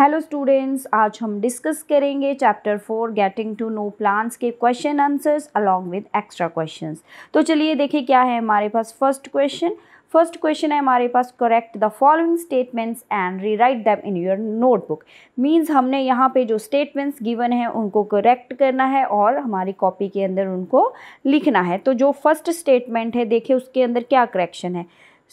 Hello students आज हम discuss करेंगे chapter four getting to know plants के question answers along with extra questions तो चलिए देखें क्या है हमारे पास फर्स्ट क्वेश्चन फर्स्ट क्वेश्चन है हमारे पास correct the following statements and rewrite them in your notebook means हमने यहाँ पे जो स्टेटमेंट्स गिवन है उनको करेक्ट करना है और हमारी कॉपी के अंदर उनको लिखना है तो जो फर्स्ट स्टेटमेंट है देखिए उसके अंदर क्या करेक्शन है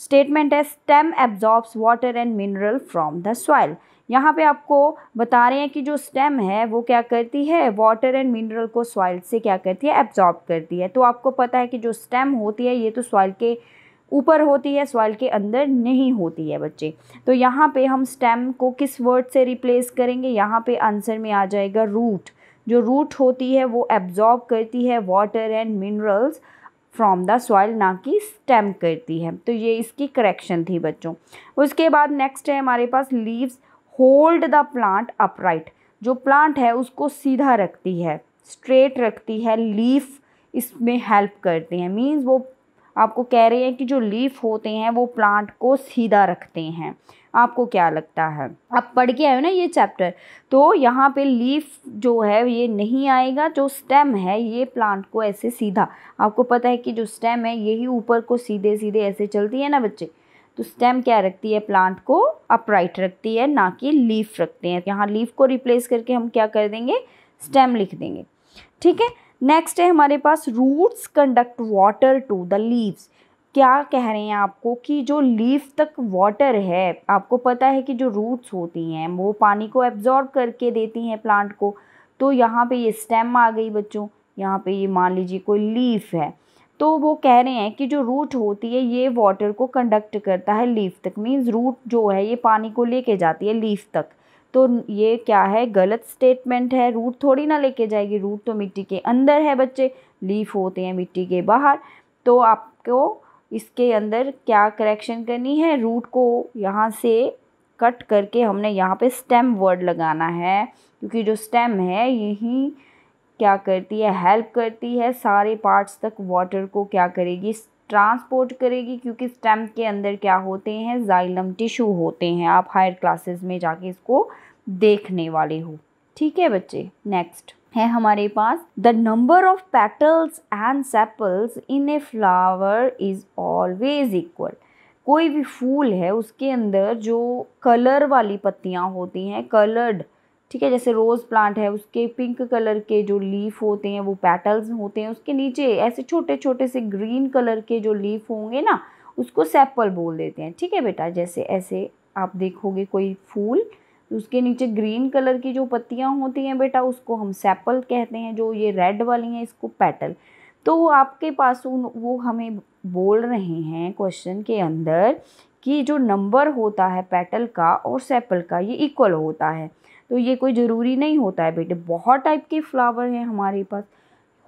स्टेटमेंट है stem absorbs water and mineral from the soil यहाँ पे आपको बता रहे हैं कि जो स्टेम है वो क्या करती है वाटर एंड मिनरल को सॉइल से क्या करती है एब्जॉर्ब करती है तो आपको पता है कि जो स्टेम होती है ये तो सॉइल के ऊपर होती है सॉइल के अंदर नहीं होती है बच्चे तो यहाँ पे हम स्टेम को किस वर्ड से रिप्लेस करेंगे यहाँ पे आंसर में आ जाएगा रूट जो रूट होती है वो एब्जॉर्ब करती है water and minerals from the soil ना कि स्टेम करती है तो ये इसकी करेक्शन थी बच्चों उसके बाद नेक्स्ट है हमारे पास leaves hold the plant upright जो प्लांट है उसको सीधा रखती है स्ट्रेट रखती है लीफ इसमें हेल्प करते हैं मींस वो आपको कह रहे हैं कि जो लीफ होते हैं वो प्लांट को सीधा रखते हैं आपको क्या लगता है आप पढ़ के आए हो ना ये चैप्टर तो यहाँ पे लीफ जो है ये नहीं आएगा जो स्टेम है ये प्लांट को ऐसे सीधा आपको पता है कि जो स्टेम है यही ऊपर को सीधे सीधे ऐसे चलती है ना बच्चे तो स्टेम क्या रखती है प्लांट को अपराइट रखती है ना कि लीफ रखते हैं यहाँ लीफ को रिप्लेस करके हम क्या कर देंगे स्टेम लिख देंगे ठीक है नेक्स्ट है हमारे पास roots conduct water to the leaves क्या कह रहे हैं आपको कि जो लीफ तक वाटर है आपको पता है कि जो रूट्स होती हैं वो पानी को एब्जॉर्ब करके देती हैं प्लांट को तो यहाँ पे ये स्टेम आ गई बच्चों यहाँ पे ये मान लीजिए कोई लीफ है तो वो कह रहे हैं कि जो रूट होती है ये वाटर को कंडक्ट करता है लीफ तक मीन्स रूट जो है ये पानी को लेके जाती है लीफ तक तो ये क्या है गलत स्टेटमेंट है रूट थोड़ी ना लेके जाएगी रूट तो मिट्टी के अंदर है बच्चे लीफ होते हैं मिट्टी के बाहर तो आपको इसके अंदर क्या करेक्शन करनी है रूट को यहाँ से कट करके हमने यहाँ पे स्टेम वर्ड लगाना है क्योंकि जो स्टेम है यही क्या करती है हेल्प करती है सारे पार्ट्स तक वाटर को क्या करेगी ट्रांसपोर्ट करेगी क्योंकि स्टेम के अंदर क्या होते हैं जाइलम टिश्यू होते हैं आप हायर क्लासेस में जाके इसको देखने वाले हो ठीक है बच्चे नेक्स्ट है हमारे पास the number of petals and sepals in a flower is always equal कोई भी फूल है उसके अंदर जो कलर वाली पत्तियाँ होती हैं कलर्ड ठीक है जैसे रोज़ प्लांट है उसके पिंक कलर के जो लीफ होते हैं वो पेटल्स होते हैं उसके नीचे ऐसे छोटे छोटे से ग्रीन कलर के जो लीफ होंगे ना उसको सेप्पल बोल देते हैं ठीक है बेटा जैसे ऐसे आप देखोगे कोई फूल उसके नीचे ग्रीन कलर की जो पत्तियाँ होती हैं बेटा उसको हम सेप्पल कहते हैं जो ये रेड वाली हैं इसको पैटल तो आपके पास उन वो हमें बोल रहे हैं क्वेश्चन के अंदर कि जो नंबर होता है पेटल का और सेपल का ये इक्वल होता है तो ये कोई ज़रूरी नहीं होता है बेटे बहुत टाइप के फ्लावर हैं हमारे पास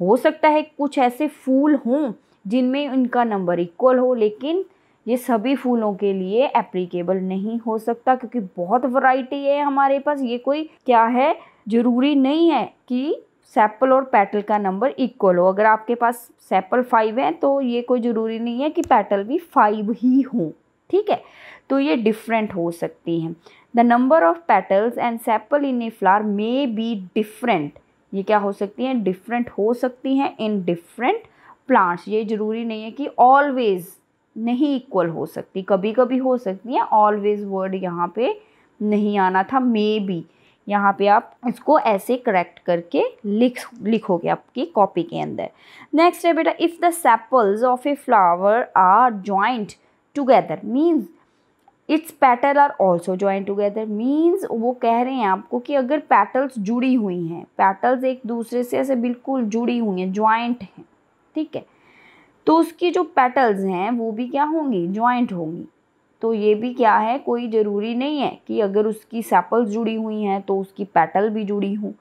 हो सकता है कुछ ऐसे फूल हों जिनमें उनका नंबर इक्वल हो लेकिन ये सभी फूलों के लिए एप्लीकेबल नहीं हो सकता क्योंकि बहुत वैरायटी है हमारे पास ये कोई क्या है ज़रूरी नहीं है कि सेप्पल और पैटल का नंबर इक्वल हो अगर आपके पास सेप्पल फाइव है तो ये कोई ज़रूरी नहीं है कि पैटल भी फाइव ही हों ठीक है तो ये डिफरेंट हो सकती हैं the number of petals and sepal in a flower may be different ये क्या हो सकती हैं डिफरेंट हो सकती हैं इन डिफरेंट प्लांट्स ये ज़रूरी नहीं है कि ऑलवेज़ नहीं इक्वल हो सकती कभी कभी हो सकती हैं ऑलवेज़ वर्ड यहाँ पे नहीं आना था मे बी यहाँ पे आप इसको ऐसे करेक्ट करके लिख लिखोगे आपकी कॉपी के अंदर नेक्स्ट है बेटा if the sepals of a flower are joint together means its petal are also join together means वो कह रहे हैं आपको कि अगर पैटल्स जुड़ी हुई हैं पैटल्स एक दूसरे से ऐसे बिल्कुल जुड़ी हुई हैं ज्वाइंट हैं ठीक है तो उसकी जो पैटल्स हैं वो भी क्या होंगी ज्वाइंट होंगी तो ये भी क्या है कोई ज़रूरी नहीं है कि अगर उसकी सैपल्स जुड़ी हुई हैं तो उसकी पैटल भी जुड़ी हूँ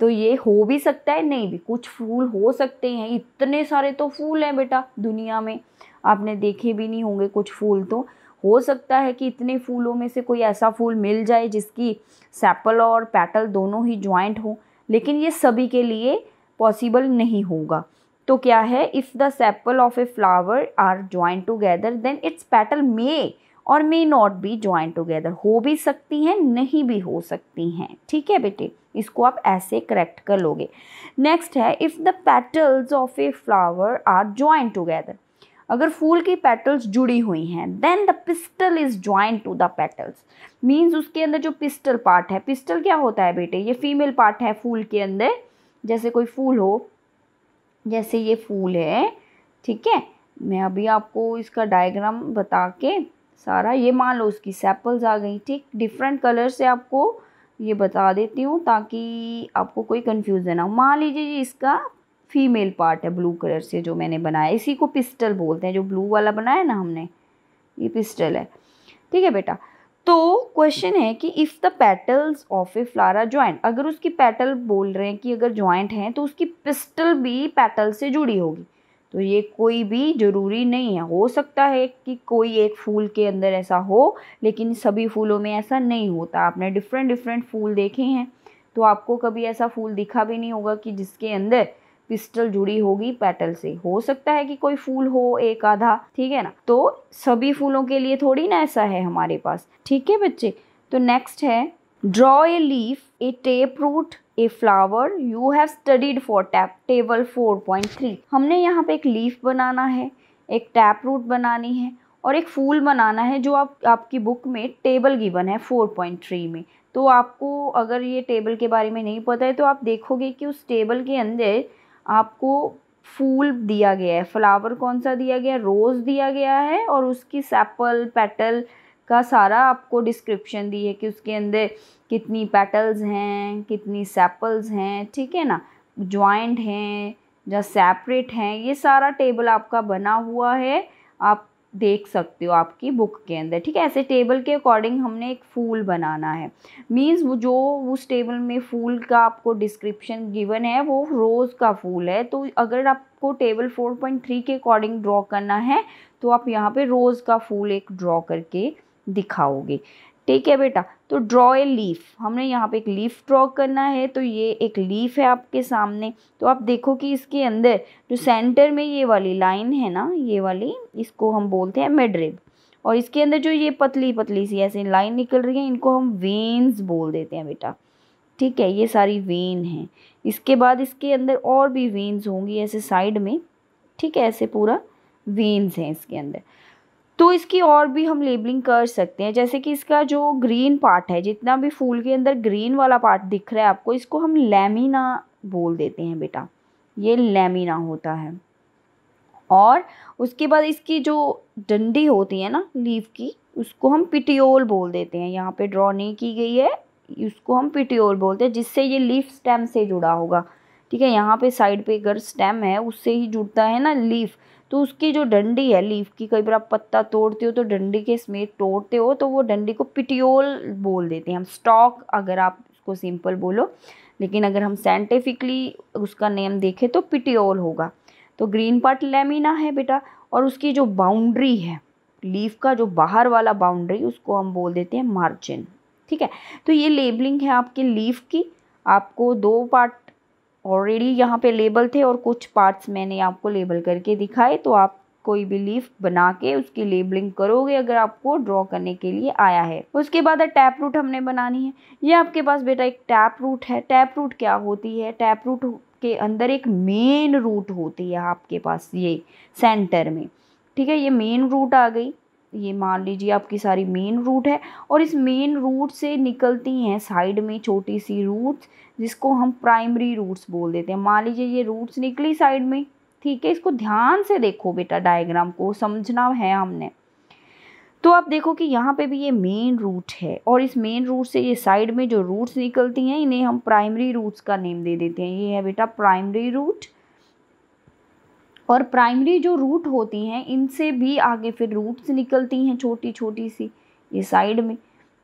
तो ये हो भी सकता है नहीं भी कुछ फूल हो सकते हैं इतने सारे तो फूल हैं बेटा दुनिया में आपने देखे भी नहीं होंगे कुछ फूल तो हो सकता है कि इतने फूलों में से कोई ऐसा फूल मिल जाए जिसकी सैपल और पैटल दोनों ही ज्वाइंट हो लेकिन ये सभी के लिए पॉसिबल नहीं होगा तो क्या है if the sepal of a flower are joint together then its petal may or may not be joint together हो भी सकती हैं नहीं भी हो सकती हैं ठीक है बेटे इसको आप ऐसे करेक्ट कर लोगे नेक्स्ट है if the petals of a flower are joint together अगर फूल की पेटल्स जुड़ी हुई हैं then the pistil is joint to the petals means उसके अंदर जो पिस्टल पार्ट है पिस्टल क्या होता है बेटे ये फीमेल पार्ट है फूल के अंदर जैसे कोई फूल हो जैसे ये फूल है ठीक है मैं अभी आपको इसका डायग्राम बता के सारा ये मान लो उसकी सैपल्स आ गई ठीक डिफरेंट कलर से आपको ये बता देती हूँ ताकि आपको कोई कन्फ्यूज़न ना हो मान लीजिए जी इसका फीमेल पार्ट है ब्लू कलर से जो मैंने बनाया इसी को पिस्टल बोलते हैं जो ब्लू वाला बनाया ना हमने ये पिस्टल है ठीक है बेटा तो क्वेश्चन है कि if the petals of a flower are joint अगर उसकी पेटल बोल रहे हैं कि अगर ज्वाइंट हैं तो उसकी पिस्टल भी पेटल से जुड़ी होगी तो ये कोई भी ज़रूरी नहीं है हो सकता है कि कोई एक फूल के अंदर ऐसा हो लेकिन सभी फूलों में ऐसा नहीं होता आपने डिफरेंट डिफरेंट फूल देखे हैं तो आपको कभी ऐसा फूल दिखा भी नहीं होगा कि जिसके अंदर पिस्टल जुड़ी होगी पेटल से हो सकता है कि कोई फूल हो एक आधा ठीक है ना तो सभी फूलों के लिए थोड़ी ना ऐसा है हमारे पास ठीक है बच्चे तो नेक्स्ट है draw a leaf a tap root a flower you have studied for tap table three हमने यहाँ पे एक लीफ बनाना है एक टैप रूट बनानी है और एक फूल बनाना है जो आप आपकी बुक में टेबल गिवन है फोर पॉइंट थ्री में तो आपको अगर ये टेबल के बारे में नहीं पता है तो आप देखोगे कि उस टेबल के अंदर आपको फूल दिया गया है फ्लावर कौन सा दिया गया है रोज़ दिया गया है और उसकी सैपल पेटल का सारा आपको डिस्क्रिप्शन दी है कि उसके अंदर कितनी पेटल्स हैं कितनी सैपल्स हैं ठीक है ना ज्वाइंट हैं या सेपरेट हैं ये सारा टेबल आपका बना हुआ है आप देख सकते हो आपकी बुक के अंदर ठीक है ऐसे टेबल के अकॉर्डिंग हमने एक फूल बनाना है मीन्स वो जो उस टेबल में फूल का आपको डिस्क्रिप्शन गिवन है वो रोज़ का फूल है तो अगर आपको टेबल 4.3 के अकॉर्डिंग ड्रॉ करना है तो आप यहाँ पे रोज़ का फूल एक ड्रॉ करके दिखाओगे ठीक है बेटा तो ड्रॉ ए लीफ हमने यहाँ पे एक लीफ ड्रॉ करना है तो ये एक लीफ है आपके सामने तो आप देखो कि इसके अंदर जो सेंटर में ये वाली लाइन है ना ये वाली इसको हम बोलते हैं मिडरिब और इसके अंदर जो ये पतली पतली सी ऐसे लाइन निकल रही है इनको हम वेन्स बोल देते हैं बेटा ठीक है ये सारी वेन है इसके बाद इसके अंदर और भी वेन्स होंगी ऐसे साइड में ठीक है ऐसे पूरा वेन्स हैं इसके अंदर तो इसकी और भी हम लेबलिंग कर सकते हैं जैसे कि इसका जो ग्रीन पार्ट है जितना भी फूल के अंदर ग्रीन वाला पार्ट दिख रहा है आपको इसको हम लेमिना बोल देते हैं बेटा ये लेमिना होता है और उसके बाद इसकी जो डंडी होती है ना लीफ की उसको हम पिटियोल बोल देते हैं यहाँ पे ड्रॉ नहीं की गई है उसको हम पिटियोल बोलते हैं जिससे ये लीफ स्टेम से जुड़ा होगा ठीक है यहाँ पे साइड पे अगर स्टेम है उससे ही जुड़ता है ना लीफ तो उसकी जो डंडी है लीफ की कई बार आप पत्ता तोड़ते हो तो डंडी के समेत तोड़ते हो तो वो डंडी को पिटियोल बोल देते हैं हम स्टॉक अगर आप उसको सिंपल बोलो लेकिन अगर हम साइंटिफिकली उसका नेम देखें तो पिटियोल होगा तो ग्रीन पार्ट लेमिना है बेटा और उसकी जो बाउंड्री है लीफ का जो बाहर वाला बाउंड्री उसको हम बोल देते हैं मार्जिन ठीक है तो ये लेबलिंग है आपके लीफ की आपको दो पार्ट ऑलरेडी यहाँ पे लेबल थे और कुछ पार्ट्स मैंने आपको लेबल करके दिखाए तो आप कोई भी लीफ बना के उसकी लेबलिंग करोगे अगर आपको ड्रॉ करने के लिए आया है उसके बाद टैप रूट हमने बनानी है ये आपके पास बेटा एक टैप रूट है टैप रूट क्या होती है टैप रूट के अंदर एक मेन रूट होती है आपके पास ये सेंटर में ठीक है ये मेन रूट आ गई ये मान लीजिए आपकी सारी मेन रूट है और इस मेन रूट से निकलती हैं साइड में छोटी सी रूट्स जिसको हम प्राइमरी रूट्स बोल देते हैं मान लीजिए ये रूट्स निकली साइड में ठीक है इसको ध्यान से देखो बेटा डायग्राम को समझना है हमने तो आप देखो कि यहाँ पे भी ये मेन रूट है और इस मेन रूट से ये साइड में जो रूट्स निकलती हैं इन्हें हम प्राइमरी रूट्स का नेम दे देते हैं ये है बेटा प्राइमरी रूट और प्राइमरी जो रूट होती हैं इनसे भी आगे फिर रूट्स निकलती हैं छोटी छोटी सी ये साइड में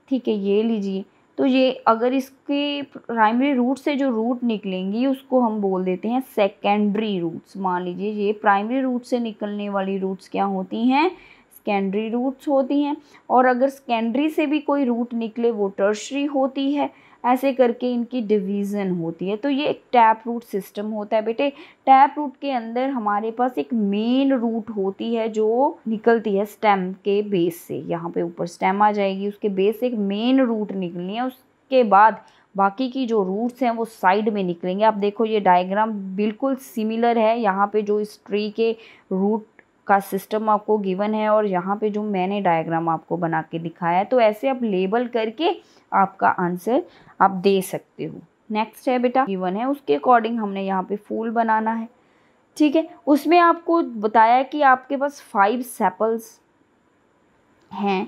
ठीक है ये लीजिए तो ये अगर इसके प्राइमरी रूट से जो रूट निकलेंगी उसको हम बोल देते हैं सेकेंडरी रूट्स मान लीजिए ये प्राइमरी रूट से निकलने वाली रूट्स क्या होती हैं सेकेंडरी रूट्स होती हैं और अगर सेकेंडरी से भी कोई रूट निकले वो टर्शरी होती है ऐसे करके इनकी डिवीज़न होती है तो ये एक टैप रूट सिस्टम होता है बेटे टैप रूट के अंदर हमारे पास एक मेन रूट होती है जो निकलती है स्टेम के बेस से यहाँ पे ऊपर स्टेम आ जाएगी उसके बेस से एक मेन रूट निकलनी है उसके बाद बाकी की जो रूट्स हैं वो साइड में निकलेंगे आप देखो ये डायग्राम बिल्कुल सिमिलर है यहाँ पे जो इस ट्री के रूट का सिस्टम आपको गिवन है और यहाँ पे जो मैंने डायग्राम आपको बना के दिखाया है तो ऐसे आप लेबल करके आपका आंसर आप दे सकते हो नेक्स्ट है बेटा गिवन है उसके अकॉर्डिंग हमने यहाँ पे फूल बनाना है ठीक है उसमें आपको बताया कि आपके पास फाइव सेपल्स हैं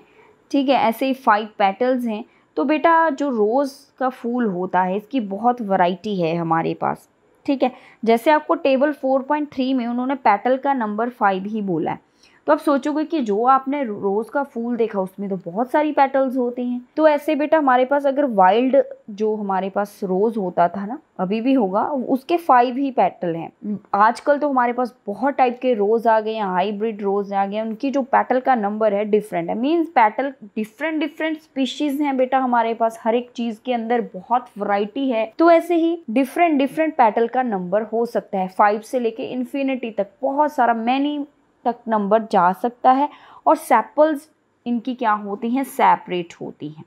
ठीक है ऐसे ही फाइव पेटल्स हैं तो बेटा जो रोज़ का फूल होता है इसकी बहुत वैरायटी है हमारे पास ठीक है जैसे आपको टेबल 4.3 में उन्होंने पैटल का नंबर फाइव ही बोला है तो आप सोचोगे कि जो आपने रोज़ का फूल देखा उसमें तो बहुत सारी पेटल्स होते हैं तो ऐसे बेटा हमारे पास अगर वाइल्ड जो हमारे पास रोज़ होता था ना अभी भी होगा उसके फाइव ही पेटल हैं आजकल तो हमारे पास बहुत टाइप के रोज़ आ गए हैं हाईब्रिड रोज़ आ गए हैं उनकी जो पेटल का नंबर है डिफरेंट है means petal different different species हैं बेटा हमारे पास हर एक चीज़ के अंदर बहुत वराइटी है तो ऐसे ही डिफरेंट डिफरेंट पेटल का नंबर हो सकता है फाइव से लेके इन्फिनिटी तक बहुत सारा मैनी तक नंबर जा सकता है और सेपल्स इनकी क्या होती हैं सेपरेट होती हैं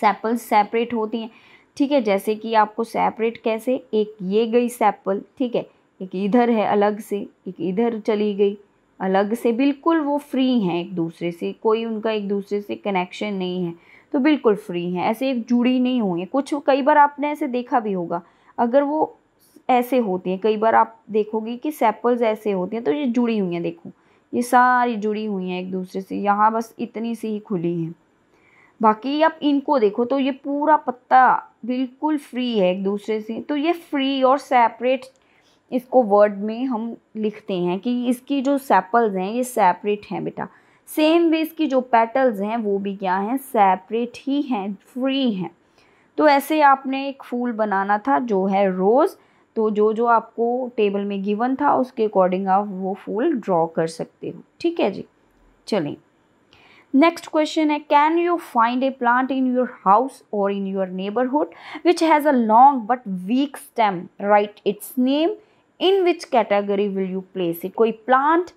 सेपल्स सेपरेट होती हैं ठीक है जैसे कि आपको सेपरेट कैसे एक ये गई सेपल ठीक है एक इधर है अलग से एक इधर चली गई अलग से बिल्कुल वो फ्री हैं एक दूसरे से कोई उनका एक दूसरे से कनेक्शन नहीं है तो बिल्कुल फ्री हैं ऐसे एक जुड़ी नहीं हुई कुछ कई बार आपने ऐसे देखा भी होगा अगर वो ऐसे होती हैं कई बार आप देखोगे कि सेपल्स ऐसे होती हैं तो ये जुड़ी हुई हैं देखो ये सारी जुड़ी हुई हैं एक दूसरे से यहाँ बस इतनी सी ही खुली हैं बाकी आप इनको देखो तो ये पूरा पत्ता बिल्कुल फ्री है एक दूसरे से तो ये फ्री और सेपरेट इसको वर्ड में हम लिखते हैं कि इसकी जो सेपल्स हैं ये सेपरेट हैं बेटा सेम वे इसकी जो पेटल्स हैं वो भी क्या हैं सेपरेट ही हैं फ्री हैं तो ऐसे आपने एक फूल बनाना था जो है रोज़ तो जो जो आपको टेबल में गिवन था उसके अकॉर्डिंग आप वो फूल ड्रॉ कर सकते हो ठीक है जी चलें नेक्स्ट क्वेश्चन है can you find a plant in your house और in your neighbourhood which has a long but weak stem right its name in which category will you place it कोई प्लांट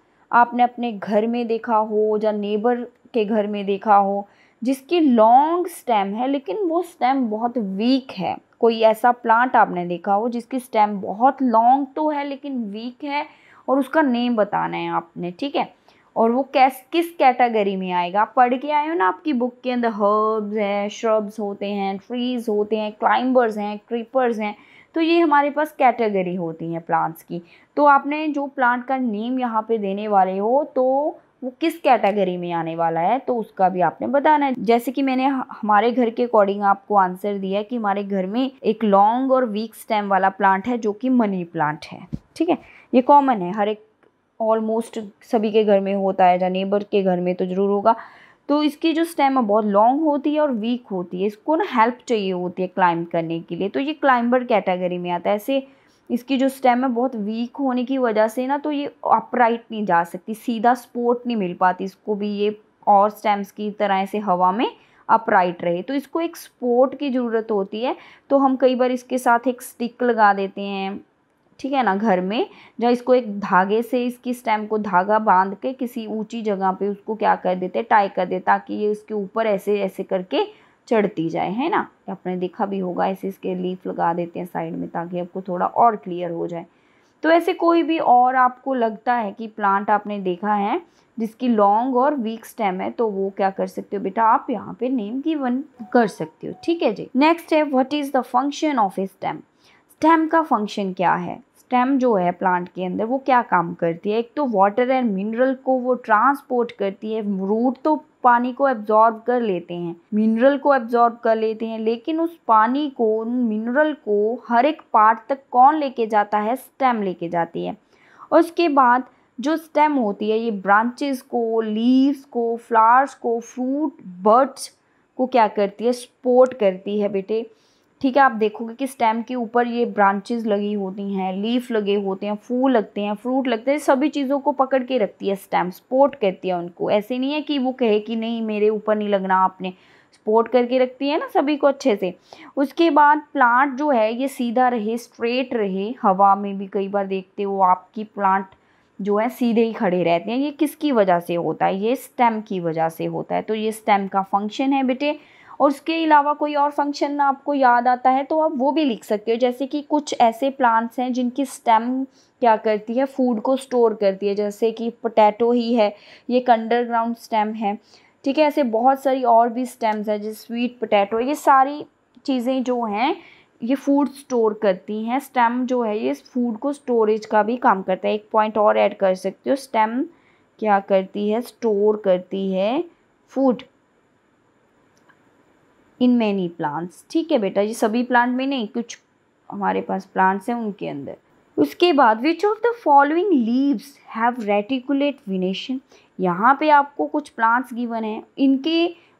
आपने अपने घर में देखा हो या नेबर के घर में देखा हो जिसकी लॉन्ग स्टेम है लेकिन वो स्टेम बहुत वीक है कोई ऐसा प्लांट आपने देखा हो जिसकी स्टेम बहुत लॉन्ग तो है लेकिन वीक है और उसका नेम बताना है आपने ठीक है और वो कैस किस कैटेगरी में आएगा पढ़ के आए हो ना आपकी बुक के अंदर हर्ब्स हैं श्रब्स होते हैं ट्रीज होते हैं क्लाइंबर्स हैं क्रीपर्स हैं तो ये हमारे पास कैटेगरी होती हैं प्लांट्स की तो आपने जो प्लांट का नेम यहाँ पे देने वाले हो तो वो किस कैटेगरी में आने वाला है तो उसका भी आपने बताना है जैसे कि मैंने हमारे घर के अकॉर्डिंग आपको आंसर दिया है कि हमारे घर में एक लॉन्ग और वीक स्टेम वाला प्लांट है जो कि मनी प्लांट है ठीक है ये कॉमन है हर एक ऑलमोस्ट सभी के घर में होता है या नेबर के घर में तो ज़रूर होगा तो इसकी जो स्टेम है बहुत लॉन्ग होती है और वीक होती है इसको ना हेल्प चाहिए होती है क्लाइंब करने के लिए तो ये क्लाइंबर कैटेगरी में आता है ऐसे इसकी जो स्टेम है बहुत वीक होने की वजह से ना तो ये अपराइट नहीं जा सकती सीधा सपोर्ट नहीं मिल पाती इसको भी ये और स्टेम्स की तरह से हवा में अपराइट रहे तो इसको एक सपोर्ट की ज़रूरत होती है तो हम कई बार इसके साथ एक स्टिक लगा देते हैं ठीक है ना घर में जहाँ इसको एक धागे से इसकी स्टेम को धागा बांध के किसी ऊंची जगह पे उसको क्या कर देते हैं टाई कर देते ताकि ये इसके ऊपर ऐसे ऐसे करके चढ़ती जाए है ना आपने देखा भी होगा ऐसे इसके लीफ लगा देते हैं साइड में ताकि आपको थोड़ा और क्लियर हो जाए तो ऐसे कोई भी और आपको लगता है कि प्लांट आपने देखा है जिसकी लॉन्ग और वीक स्टेम है तो वो क्या कर सकते हो बेटा आप यहाँ पे नेम की वन कर सकते हो ठीक है जी नेक्स्ट है what is the function of a stem stem का फंक्शन क्या है स्टेम जो है प्लांट के अंदर वो क्या काम करती है एक तो वाटर एंड मिनरल को वो ट्रांसपोर्ट करती है रूट तो पानी को एब्जॉर्ब कर लेते हैं मिनरल को एब्जॉर्ब कर लेते हैं लेकिन उस पानी को उन मिनरल को हर एक पार्ट तक कौन लेके जाता है स्टेम लेके जाती है उसके बाद जो स्टेम होती है ये ब्रांचेस को लीव्स को फ्लावर्स को फ्रूट बर्ड्स को क्या करती है सपोर्ट करती है बेटे ठीक है आप देखोगे कि स्टेम के ऊपर ये ब्रांचेस लगी होती हैं लीफ लगे होते हैं फूल लगते हैं फ्रूट लगते हैं सभी चीज़ों को पकड़ के रखती है स्टेम स्पोर्ट कहती है उनको ऐसे नहीं है कि वो कहे कि नहीं मेरे ऊपर नहीं लगना आपने सपोर्ट करके रखती है ना सभी को अच्छे से उसके बाद प्लांट जो है ये सीधा रहे स्ट्रेट रहे हवा में भी कई बार देखते हो आपकी प्लांट जो है सीधे ही खड़े रहते हैं ये किसकी वजह से होता है ये स्टेम की वजह से होता है तो ये स्टेम का फंक्शन है बेटे और उसके अलावा कोई और फंक्शन आपको याद आता है तो आप वो भी लिख सकते हो जैसे कि कुछ ऐसे प्लांट्स हैं जिनकी स्टेम क्या करती है फूड को स्टोर करती है जैसे कि पोटैटो ही है ये एक अंडरग्राउंड स्टेम है ठीक है ऐसे बहुत सारी और भी स्टेम्स हैं जैसे स्वीट पोटैटो ये सारी चीज़ें जो हैं ये फूड स्टोर करती हैं स्टेम जो है ये फूड को स्टोरेज का भी काम करता है एक पॉइंट और ऐड कर सकते हो स्टेम क्या करती है स्टोर करती है फूड इन मैनी प्लांट्स ठीक है बेटा ये सभी प्लांट में नहीं कुछ हमारे पास प्लांट्स हैं उनके अंदर उसके बाद which of the following leaves have reticulate venation यहाँ पे आपको कुछ प्लांट्स गिवन हैं इनके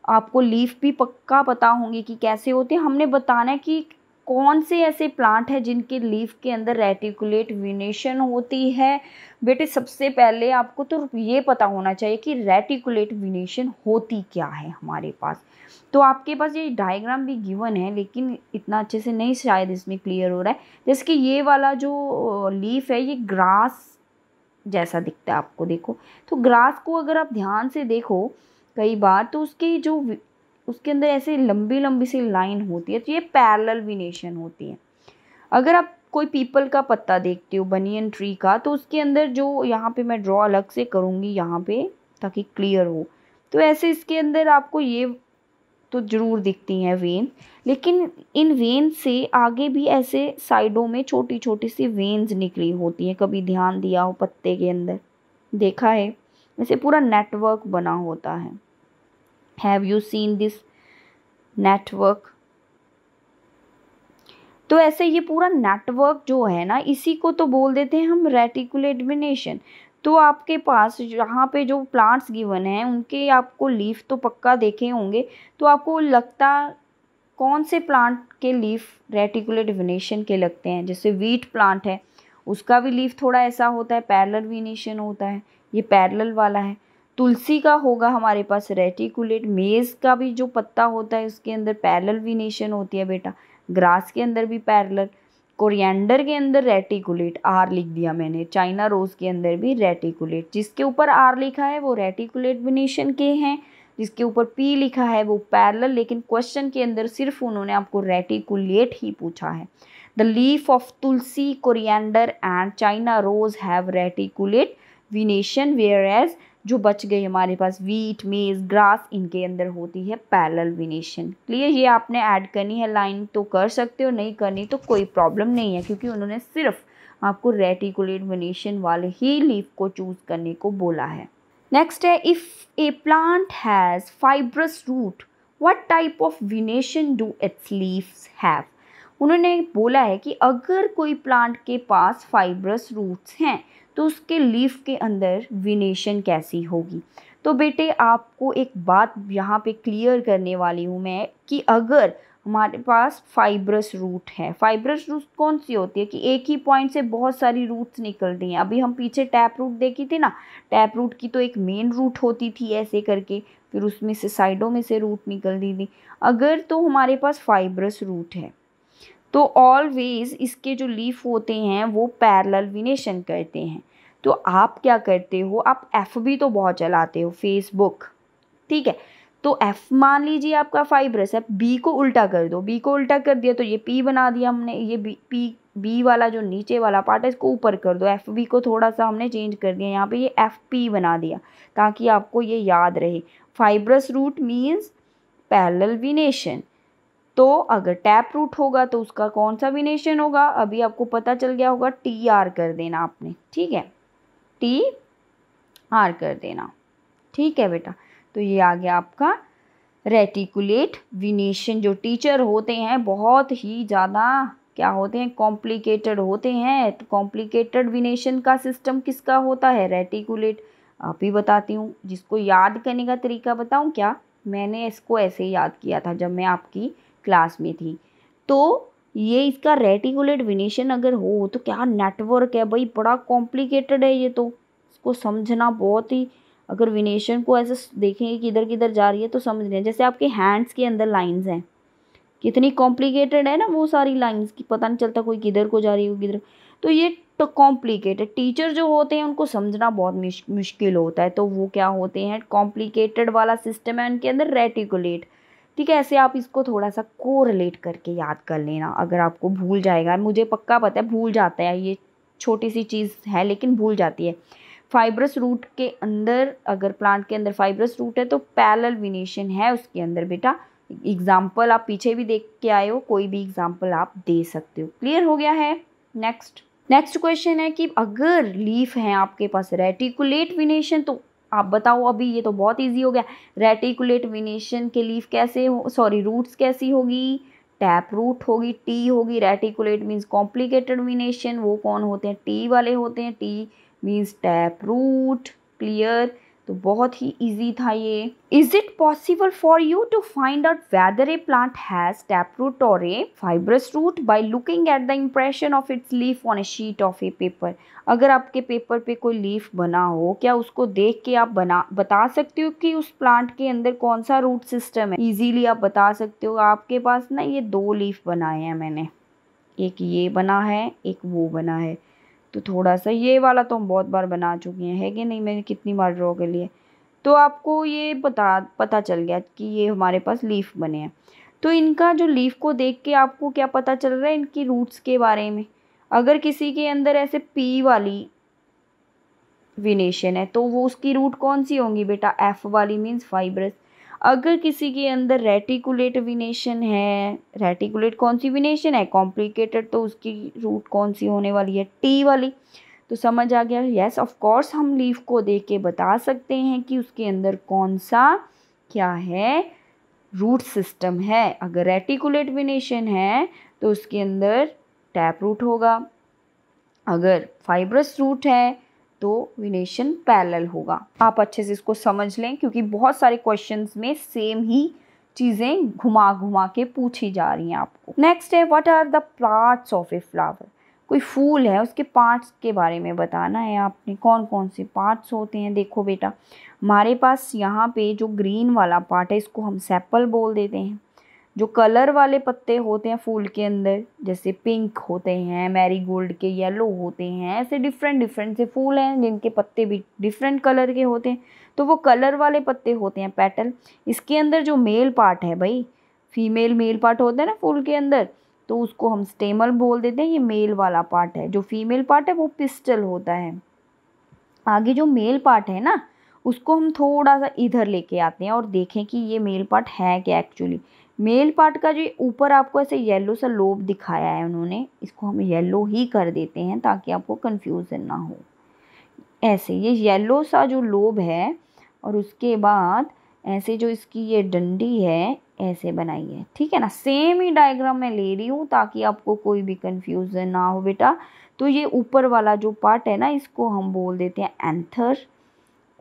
आपको लीफ भी पक्का पता होंगे कि कैसे होते हैं हमने बताना है कि कौन से ऐसे प्लांट हैं जिनके लीफ के अंदर रेटिकुलेट विनेशन होती है बेटे सबसे पहले आपको तो ये पता होना चाहिए कि रेटिकुलेट विनेशन होती क्या है हमारे पास तो आपके पास ये डायग्राम भी गिवन है लेकिन इतना अच्छे से नहीं शायद इसमें क्लियर हो रहा है जैसे कि ये वाला जो लीफ है ये ग्रास जैसा दिखता है आपको देखो तो ग्रास को अगर आप ध्यान से देखो कई बार तो उसकी जो उसके अंदर ऐसे लंबी लंबी सी लाइन होती है तो ये पैरल विनेशन होती है अगर आप कोई पीपल का पत्ता देखते हो बनियन ट्री का तो उसके अंदर जो यहाँ पे मैं ड्रॉ अलग से करूँगी यहाँ पे ताकि क्लियर हो तो ऐसे इसके अंदर आपको ये तो ज़रूर दिखती हैं वेन लेकिन इन वेन से आगे भी ऐसे साइडों में छोटी छोटी सी वेन्स निकली होती हैं कभी ध्यान दिया हो पत्ते के अंदर देखा है ऐसे पूरा नेटवर्क बना होता है have you seen this network तो ऐसे ये पूरा नेटवर्क जो है ना इसी को तो बोल देते हैं हम रेटिकुल एडमिनेशन तो आपके पास यहाँ पे जो प्लांट्स गिवन हैं उनके आपको लीफ तो पक्का देखे होंगे तो आपको लगता कौन से प्लांट के लीफ रेटिकुलर डिविनेशन के लगते हैं जैसे वीट प्लांट है उसका भी लीफ थोड़ा ऐसा होता है पैरल विनेशन होता है ये पैरल वाला है तुलसी का होगा हमारे पास रेटिकुलेट मेज़ का भी जो पत्ता होता है उसके अंदर पैरल विनेशन होती है बेटा ग्रास के अंदर भी पैरल कोरिएंडर के अंदर रेटिकुलेट आर लिख दिया मैंने चाइना रोज़ के अंदर भी रेटिकुलेट जिसके ऊपर आर लिखा है वो रेटिकुलेट विनेशन के हैं जिसके ऊपर पी लिखा है वो पैरल लेकिन क्वेश्चन के अंदर सिर्फ उन्होंने आपको रेटिकुलेट ही पूछा है the leaf of tulsi coriander and China rose have reticulate venation whereas जो बच गई हमारे पास वीट मेज ग्रास इनके अंदर होती है पैरल विनेशन क्लियर ये आपने ऐड करनी है लाइन तो कर सकते हो नहीं करनी तो कोई प्रॉब्लम नहीं है क्योंकि उन्होंने सिर्फ आपको रेटिकुलेट विनेशन वाले ही लीफ को चूज़ करने को बोला है नेक्स्ट है if a plant has fibrous root what type of venation do its leaves have उन्होंने बोला है कि अगर कोई प्लांट के पास फाइब्रस रूट्स हैं तो उसके लीफ के अंदर विनेशन कैसी होगी तो बेटे आपको एक बात यहाँ पे क्लियर करने वाली हूँ मैं कि अगर हमारे पास फाइब्रस रूट है फाइब्रस रूट कौन सी होती है कि एक ही पॉइंट से बहुत सारी रूट्स निकलती हैं अभी हम पीछे टैप रूट देखी थी ना टैप रूट की तो एक मेन रूट होती थी ऐसे करके फिर उसमें से साइडों में से रूट निकलती थी अगर तो हमारे पास फाइब्रस रूट है तो ऑलवेज इसके जो लीफ होते हैं वो पैरल विनेशन करते हैं तो आप क्या करते हो आप एफ भी तो बहुत चलाते हो फेसबुक ठीक है तो एफ मान लीजिए आपका फाइब्रस है बी को उल्टा कर दो बी को उल्टा कर दिया तो ये पी बना दिया हमने ये बी पी बी वाला जो नीचे वाला पार्ट है इसको ऊपर कर दो एफ बी को थोड़ा सा हमने चेंज कर दिया यहाँ पे ये एफ पी बना दिया ताकि आपको ये याद रहे fibrous root means parallel venation तो अगर टैप रूट होगा तो उसका कौन सा विनेशन होगा अभी आपको पता चल गया होगा टी आर कर देना आपने ठीक है टी आर कर देना ठीक है बेटा तो ये आ गया आपका रेटिकुलेट विनेशन जो टीचर होते हैं बहुत ही ज़्यादा क्या होते हैं कॉम्प्लिकेटेड होते हैं तो कॉम्प्लिकेटेड विनेशन का सिस्टम किसका होता है रेटिकुलेट आप ही बताती हूँ जिसको याद करने का तरीका बताऊँ क्या मैंने इसको ऐसे याद किया था जब मैं आपकी क्लास में थी तो ये इसका रेटिकुलेट विनेशन अगर हो तो क्या नेटवर्क है भाई बड़ा कॉम्प्लिकेटेड है ये तो इसको समझना बहुत ही अगर विनेशन को ऐसे देखेंगे किधर किधर जा रही है तो समझ रहे हैं जैसे आपके हैंड्स के अंदर लाइंस हैं कितनी कॉम्प्लिकेटेड है ना वो सारी लाइंस की पता नहीं चलता कोई किधर को जा रही हो किधर तो ये तो कॉम्प्लिकेटेड टीचर जो होते हैं उनको समझना बहुत मुश्किल होता है तो वो क्या होते हैं कॉम्प्लिकेटेड वाला सिस्टम है उनके अंदर रेटिकुलेट ठीक है ऐसे आप इसको थोड़ा सा रिलेट करके याद कर लेना अगर आपको भूल जाएगा मुझे पक्का पता है भूल जाता है ये छोटी सी चीज़ है लेकिन भूल जाती है फाइब्रस रूट के अंदर अगर प्लांट के अंदर फाइब्रस रूट है तो पैरल विनेशन है उसके अंदर बेटा एग्ज़ाम्पल आप पीछे भी देख के आए हो कोई भी एग्ज़ाम्पल आप दे सकते हो क्लियर हो गया है नेक्स्ट नेक्स्ट क्वेश्चन है कि अगर लीफ है आपके पास रेटिकुलेट विनेशन तो आप बताओ अभी ये तो बहुत इजी हो गया रेटिकुलेट विनेशन के लीफ कैसे हो सॉरी रूट्स कैसी होगी टैप रूट होगी टी होगी रेटिकुलेट मीन्स कॉम्प्लिकेटेड विनेशन वो कौन होते हैं टी वाले होते हैं T means tap root clear तो बहुत ही ईजी था ये is it possible for you to find out whether a plant has tap root और a fibrous root by looking at the impression of its leaf on a sheet of a paper अगर आपके paper पे कोई leaf बना हो क्या उसको देख के आप बना बता सकते हो कि उस प्लांट के अंदर कौन सा रूट सिस्टम है इजीली आप बता सकते हो आपके पास ना ये दो लीफ बनाए हैं मैंने एक ये बना है एक वो बना है तो थोड़ा सा ये वाला तो हम बहुत बार बना चुके हैं है कि नहीं मैंने कितनी बार ड्रॉ कर लिया तो आपको ये पता पता चल गया कि ये हमारे पास लीफ बने हैं तो इनका जो लीफ को देख के आपको क्या पता चल रहा है इनकी रूट्स के बारे में अगर किसी के अंदर ऐसे पी वाली विनेशन है तो वो उसकी रूट कौन सी होंगी बेटा एफ़ वाली मीन्स फाइब्रस अगर किसी के अंदर रेटिकुलेट विनेशन है रेटिकुलेट कौन सी विनेशन है कॉम्प्लिकेटेड तो उसकी रूट कौन सी होने वाली है टी वाली तो समझ आ गया येस ऑफ कोर्स हम लीफ को देख के बता सकते हैं कि उसके अंदर कौन सा क्या है रूट सिस्टम है अगर रेटिकुलेट विनेशन है तो उसके अंदर टैप रूट होगा अगर फाइब्रस रूट है तो विनेशन पैरेलल होगा आप अच्छे से इसको समझ लें क्योंकि बहुत सारे क्वेश्चंस में सेम ही चीज़ें घुमा घुमा के पूछी जा रही हैं आपको नेक्स्ट है what are the parts of a flower कोई फूल है उसके पार्ट्स के बारे में बताना है आपने कौन कौन से पार्ट्स होते हैं देखो बेटा हमारे पास यहाँ पे जो ग्रीन वाला पार्ट है इसको हम सेप्पल बोल देते हैं जो कलर वाले पत्ते होते हैं फूल के अंदर जैसे पिंक होते हैं मैरी गोल्ड के येलो होते हैं ऐसे डिफरेंट डिफरेंट से फूल हैं जिनके पत्ते भी डिफरेंट कलर के होते हैं तो वो कलर वाले पत्ते होते हैं पैटल इसके अंदर जो मेल पार्ट है भाई फीमेल मेल पार्ट होता है ना फूल के अंदर तो उसको हम स्टेमल बोल देते हैं ये मेल वाला पार्ट है जो फीमेल पार्ट है वो पिस्टल होता है आगे जो मेल पार्ट है ना उसको हम थोड़ा सा इधर लेके आते हैं और देखें कि ये मेल पार्ट है क्या एक्चुअली मेल पार्ट का जो ऊपर आपको ऐसे येलो सा लोब दिखाया है उन्होंने इसको हम येलो ही कर देते हैं ताकि आपको कन्फ्यूज़न ना हो ऐसे ये येलो सा जो लोब है और उसके बाद ऐसे जो इसकी ये डंडी है ऐसे बनाइए ठीक है ना सेम ही डायग्राम मैं ले रही हूँ ताकि आपको कोई भी कन्फ्यूज़न ना हो बेटा तो ये ऊपर वाला जो पार्ट है ना इसको हम बोल देते हैं एंथर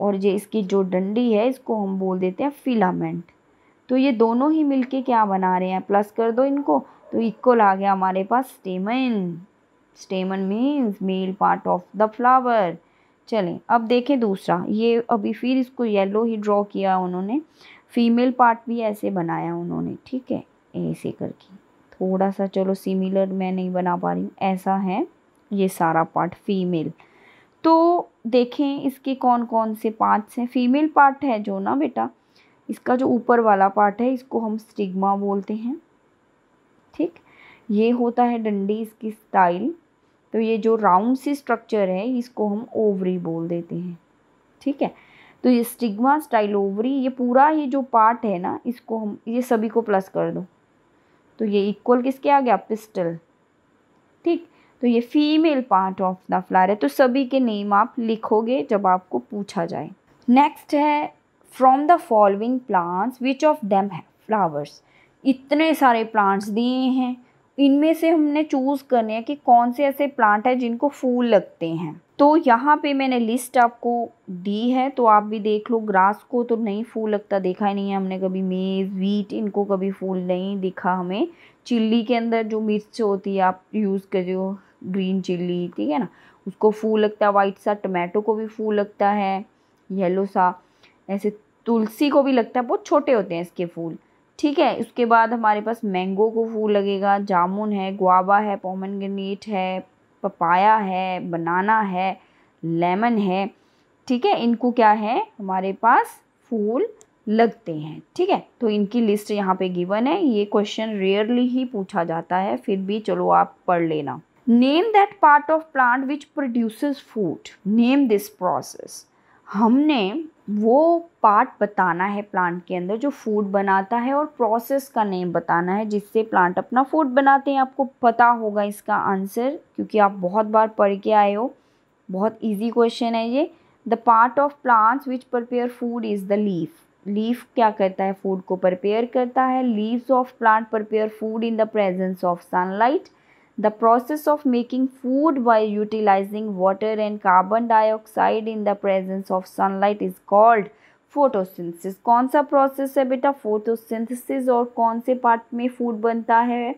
और ये इसकी जो डंडी है इसको हम बोल देते हैं फिलामेंट तो ये दोनों ही मिलके क्या बना रहे हैं प्लस कर दो इनको तो इक्वल आ गया हमारे पास stamen stamen means male part of the flower चलें अब देखें दूसरा ये अभी फिर इसको येलो ही ड्रॉ किया उन्होंने फीमेल पार्ट भी ऐसे बनाया उन्होंने ठीक है ऐसे करके थोड़ा सा चलो सिमिलर मैं नहीं बना पा रही ऐसा है ये सारा पार्ट फीमेल तो देखें इसके कौन कौन से पार्ट्स हैं फीमेल पार्ट है जो ना बेटा इसका जो ऊपर वाला पार्ट है इसको हम स्टिग्मा बोलते हैं ठीक ये होता है डंडी इसकी स्टाइल तो ये जो राउंड सी स्ट्रक्चर है इसको हम ओवरी बोल देते हैं ठीक है तो ये स्टिग्मा स्टाइल ओवरी ये पूरा ये जो पार्ट है ना इसको हम ये सभी को प्लस कर दो तो ये इक्वल किसके आ गया पिस्टल ठीक तो ये female part of the flower है तो सभी के नेम आप लिखोगे जब आपको पूछा जाए नेक्स्ट है from the following plants which of them है फ्लावर्स इतने सारे प्लांट्स दिए हैं इनमें से हमने चूज़ करने हैं कि कौन से ऐसे प्लांट हैं जिनको फूल लगते हैं तो यहाँ पे मैंने लिस्ट आपको दी है तो आप भी देख लो ग्रास को तो नहीं फूल लगता देखा ही नहीं है हमने कभी मेज़ वीट इनको कभी फूल नहीं दिखा हमें चिल्ली के अंदर जो मिर्च होती है आप यूज़ कर ग्रीन चिल्ली ठीक है ना उसको फूल लगता है वाइट सा टमाटो को भी फूल लगता है येलो सा ऐसे तुलसी को भी लगता है बहुत छोटे होते हैं इसके फूल ठीक है उसके बाद हमारे पास मैंगो को फूल लगेगा जामुन है गुआबा है पोमनगनेट है पपाया है बनाना है लेमन है ठीक है इनको क्या है हमारे पास फूल लगते हैं ठीक है तो इनकी लिस्ट यहाँ पे गिवन है ये क्वेश्चन रेयरली ही पूछा जाता है फिर भी चलो आप पढ़ लेना name that part of plant which produces food name this process हमने वो पार्ट बताना है प्लांट के अंदर जो फूड बनाता है और प्रोसेस का नेम बताना है जिससे प्लांट अपना फूड बनाते हैं आपको पता होगा इसका आंसर क्योंकि आप बहुत बार पढ़ के आए हो बहुत इजी क्वेश्चन है ये the part of plants which prepare food is the leaf leaf क्या करता है फूड को प्रपेयर करता है leaves of plant prepare food in the presence of sunlight The process of making food by utilizing water and carbon dioxide in the presence of sunlight is called photosynthesis. कौन सा process है बेटा photosynthesis और कौन से part में food बनता है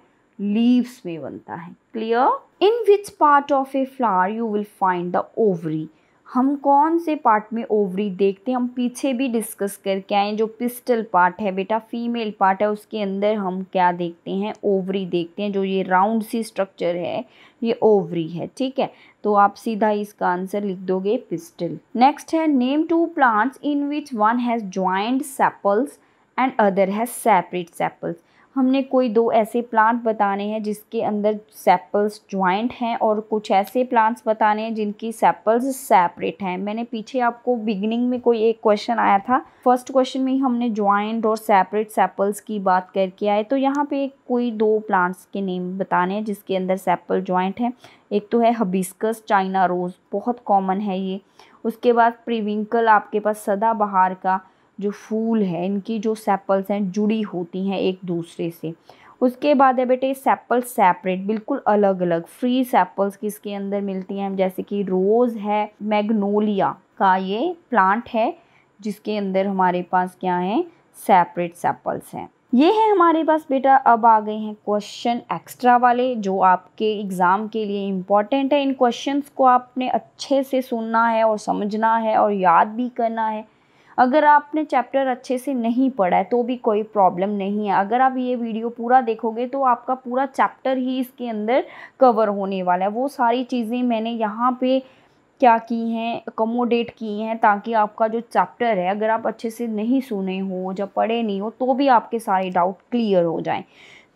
leaves में बनता है clear? In which part of a flower you will find the ovary? हम कौन से पार्ट में ओवरी देखते हैं हम पीछे भी डिस्कस करके आए जो पिस्टल पार्ट है बेटा फीमेल पार्ट है उसके अंदर हम क्या देखते हैं ओवरी देखते हैं जो ये राउंड सी स्ट्रक्चर है ये ओवरी है ठीक है तो आप सीधा इसका आंसर लिख दोगे पिस्टल नेक्स्ट है name two plants in which one has joint sepals and other has separate sepals हमने कोई दो ऐसे प्लांट बताने हैं जिसके अंदर सेपल्स ज्वाइंट हैं और कुछ ऐसे प्लांट्स बताने हैं जिनकी सेपल्स सेपरेट हैं मैंने पीछे आपको बिगनिंग में कोई एक क्वेश्चन आया था फर्स्ट क्वेश्चन में ही हमने ज्वाइंट और सेपरेट सेपल्स की बात करके आए तो यहाँ पे कोई दो प्लांट्स के नेम बताने हैं जिसके अंदर सेप्पल ज्वाइंट हैं एक तो है हबिस्कस चाइना रोज़ बहुत कॉमन है ये उसके बाद प्रिविंकल आपके पास सदाबहार का जो फूल है इनकी जो सेपल्स हैं जुड़ी होती हैं एक दूसरे से उसके बाद है बेटे सेप्पल सेपरेट बिल्कुल अलग अलग फ्री सेपल्स किसके अंदर मिलती हैं जैसे कि रोज़ है मैग्नोलिया का ये प्लांट है जिसके अंदर हमारे पास क्या है सेपरेट सेपल्स हैं ये है हमारे पास बेटा अब आ गए हैं क्वेश्चन एक्स्ट्रा वाले जो आपके एग्ज़ाम के लिए इम्पॉर्टेंट है इन क्वेश्चंस को आपने अच्छे से सुनना है और समझना है और याद भी करना है अगर आपने चैप्टर अच्छे से नहीं पढ़ा है तो भी कोई प्रॉब्लम नहीं है अगर आप ये वीडियो पूरा देखोगे तो आपका पूरा चैप्टर ही इसके अंदर कवर होने वाला है वो सारी चीज़ें मैंने यहाँ पे क्या की हैं अकोमोडेट की हैं ताकि आपका जो चैप्टर है अगर आप अच्छे से नहीं सुने हो जब पढ़े नहीं हो तो भी आपके सारे डाउट क्लियर हो जाएँ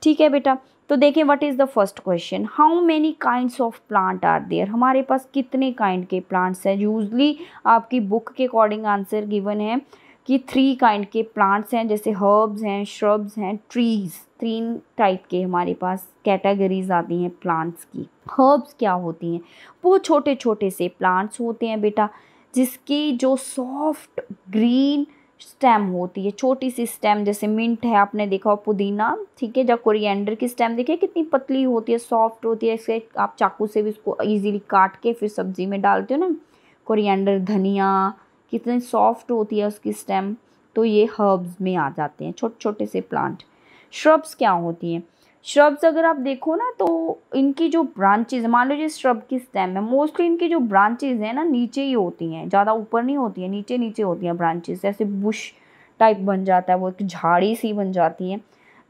ठीक है बेटा तो देखिए what is the first question how many kinds of plant are there हमारे पास कितने काइंड के प्लांट्स हैं यूजली आपकी बुक के अकॉर्डिंग आंसर गिवन है कि थ्री काइंड के प्लांट्स हैं जैसे हर्ब्स हैं श्रब्स हैं ट्रीज थ्री टाइप के हमारे पास कैटेगरीज आती हैं प्लांट्स की हर्ब्स क्या होती हैं वो छोटे छोटे से प्लांट्स होते हैं बेटा जिसकी जो सॉफ्ट ग्रीन स्टेम होती है छोटी सी स्टेम जैसे मिंट है आपने देखा हो पुदीना ठीक है जब कोरिएंडर की स्टेम देखिए कितनी पतली होती है सॉफ्ट होती है इससे आप चाकू से भी इसको इजीली काट के फिर सब्जी में डालते हो ना कोरिएंडर धनिया कितनी सॉफ्ट होती है उसकी स्टेम तो ये हर्ब्स में आ जाते हैं छोटे छोटे से प्लांट श्रब्स क्या होती हैं श्रब्स अगर आप देखो ना तो इनकी जो ब्रांचेज मान लीजिए श्रब की स्टेम है मोस्टली इनकी जो ब्रांचेज हैं ना नीचे ही होती हैं ज़्यादा ऊपर नहीं होती हैं नीचे नीचे होती हैं ब्रांचेज ऐसे बुश टाइप बन जाता है वो एक झाड़ी सी बन जाती है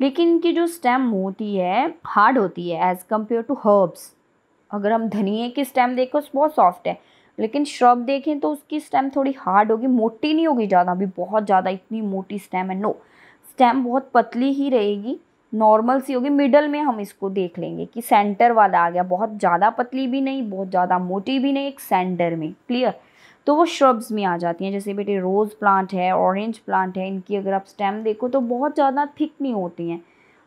लेकिन इनकी जो स्टेम होती है हार्ड होती है एज़ कम्पेयर टू हर्ब्स अगर हम धनिए की स्टेम देखें तो बहुत सॉफ्ट है लेकिन श्रब देखें तो उसकी स्टेम थोड़ी हार्ड होगी मोटी नहीं होगी ज़्यादा अभी बहुत ज़्यादा इतनी मोटी स्टेम है नो स्टेम बहुत पतली ही रहेगी नॉर्मल सी होगी मिडल में हम इसको देख लेंगे कि सेंटर वाला आ गया बहुत ज़्यादा पतली भी नहीं बहुत ज़्यादा मोटी भी नहीं एक सेंटर में क्लियर तो वो श्रब्स में आ जाती हैं जैसे बेटे रोज़ प्लांट है ऑरेंज प्लांट है इनकी अगर आप स्टेम देखो तो बहुत ज़्यादा थिक नहीं होती हैं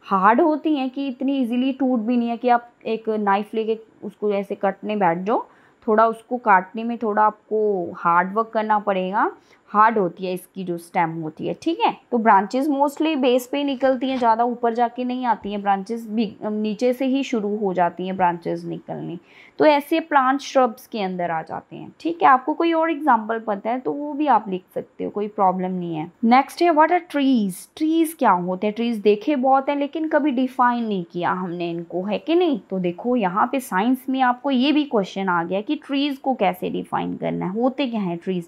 हार्ड होती हैं कि इतनी इजीली टूट भी नहीं है कि आप एक नाइफ़ लेके उसको ऐसे कटने बैठ जाओ थोड़ा उसको काटने में थोड़ा आपको हार्ड वर्क करना पड़ेगा हार्ड होती है इसकी जो स्टेम होती है ठीक है तो ब्रांचेस मोस्टली बेस पे निकलती हैं ज़्यादा ऊपर जाके नहीं आती हैं ब्रांचेस नीचे से ही शुरू हो जाती हैं ब्रांचेस निकलनी तो ऐसे प्लांट श्रब्स के अंदर आ जाते हैं ठीक है आपको कोई और एग्जाम्पल पता है तो वो भी आप लिख सकते हो कोई प्रॉब्लम नहीं है नेक्स्ट है वाट आर ट्रीज ट्रीज क्या होते हैं ट्रीज देखे बहुत हैं लेकिन कभी डिफाइन नहीं किया हमने इनको है कि नहीं तो देखो यहाँ पे साइंस में आपको ये भी क्वेश्चन आ गया कि ट्रीज को कैसे डिफाइन करना है होते क्या हैं ट्रीज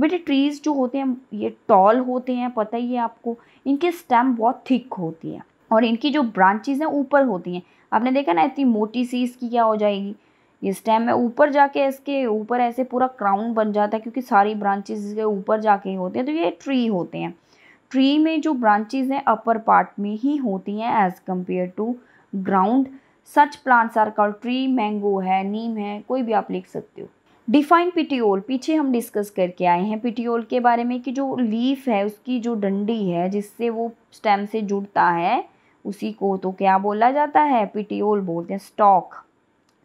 बेटे ट्रीज़ जो होते हैं ये टॉल होते हैं पता ही है आपको इनके स्टेम बहुत थिक होती है और इनकी जो ब्रांचेज हैं ऊपर होती हैं आपने देखा ना इतनी मोटी सी इसकी क्या हो जाएगी ये स्टेम है ऊपर जाके इसके ऊपर ऐसे पूरा क्राउन बन जाता है क्योंकि सारी ब्रांचेज इसके ऊपर जाके होते हैं तो ये ट्री होते हैं ट्री में जो ब्रांचेज हैं अपर पार्ट में ही होती हैं as compared to ground such plants are called tree mango है नीम है कोई भी आप लिख सकते हो डिफाइन पिटियोल पीछे हम डिस्कस करके आए हैं पिटियोल के बारे में कि जो लीफ है उसकी जो डंडी है जिससे वो स्टेम से जुड़ता है उसी को तो क्या बोला जाता है पिटियोल बोलते हैं स्टॉक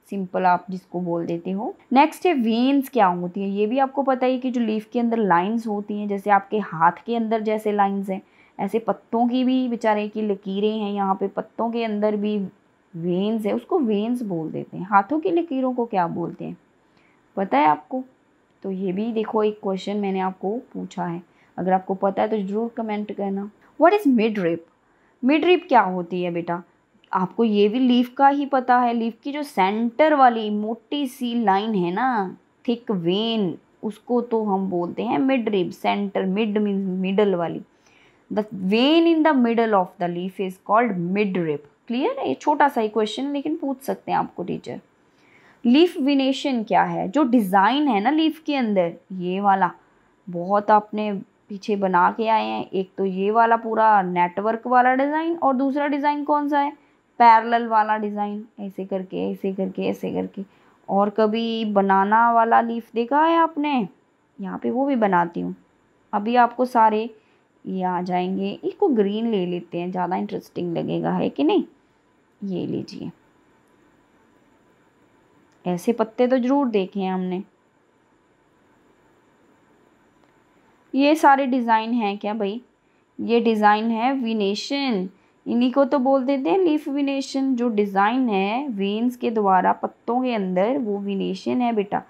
सिंपल आप जिसको बोल देते हो नेक्स्ट है वेन्स क्या होती है ये भी आपको पता ही कि जो लीफ के अंदर लाइन्स होती हैं जैसे आपके हाथ के अंदर जैसे लाइन्स हैं ऐसे पत्तों की भी बेचारे की लकीरें हैं यहाँ पे पत्तों के अंदर भी वेन्स है उसको वेन्स बोल देते हैं हाथों की लकीरों को क्या बोलते हैं पता है आपको तो ये भी देखो एक क्वेश्चन मैंने आपको पूछा है अगर आपको पता है तो ज़रूर कमेंट करना what is midrib midrib क्या होती है बेटा आपको ये भी लीफ का ही पता है लीफ की जो सेंटर वाली मोटी सी लाइन है ना थिक वेन उसको तो हम बोलते हैं midrib centre mid mean middle वाली the vein in the middle of the leaf is called midrib clear है ये छोटा सा ही क्वेश्चन लेकिन पूछ सकते हैं आपको टीचर लीफ विनेशन क्या है जो डिज़ाइन है ना लीफ के अंदर ये वाला बहुत आपने पीछे बना के आए हैं एक तो ये वाला पूरा नेटवर्क वाला डिज़ाइन और दूसरा डिज़ाइन कौन सा है पैरेलल वाला डिज़ाइन ऐसे करके ऐसे करके ऐसे करके और कभी बनाना वाला लीफ देखा है आपने यहाँ पे वो भी बनाती हूँ अभी आपको सारे ये आ जाएंगे इसको ग्रीन ले लेते हैं ज़्यादा इंटरेस्टिंग लगेगा है कि नहीं ये लीजिए ऐसे पत्ते तो ज़रूर देखे हैं हमने ये सारे डिज़ाइन हैं क्या भाई ये डिज़ाइन है विनेशन इन्हीं को तो बोल देते हैं लीफ विनेशन जो डिज़ाइन है वेन्स के द्वारा पत्तों के अंदर वो विनेशन है बेटा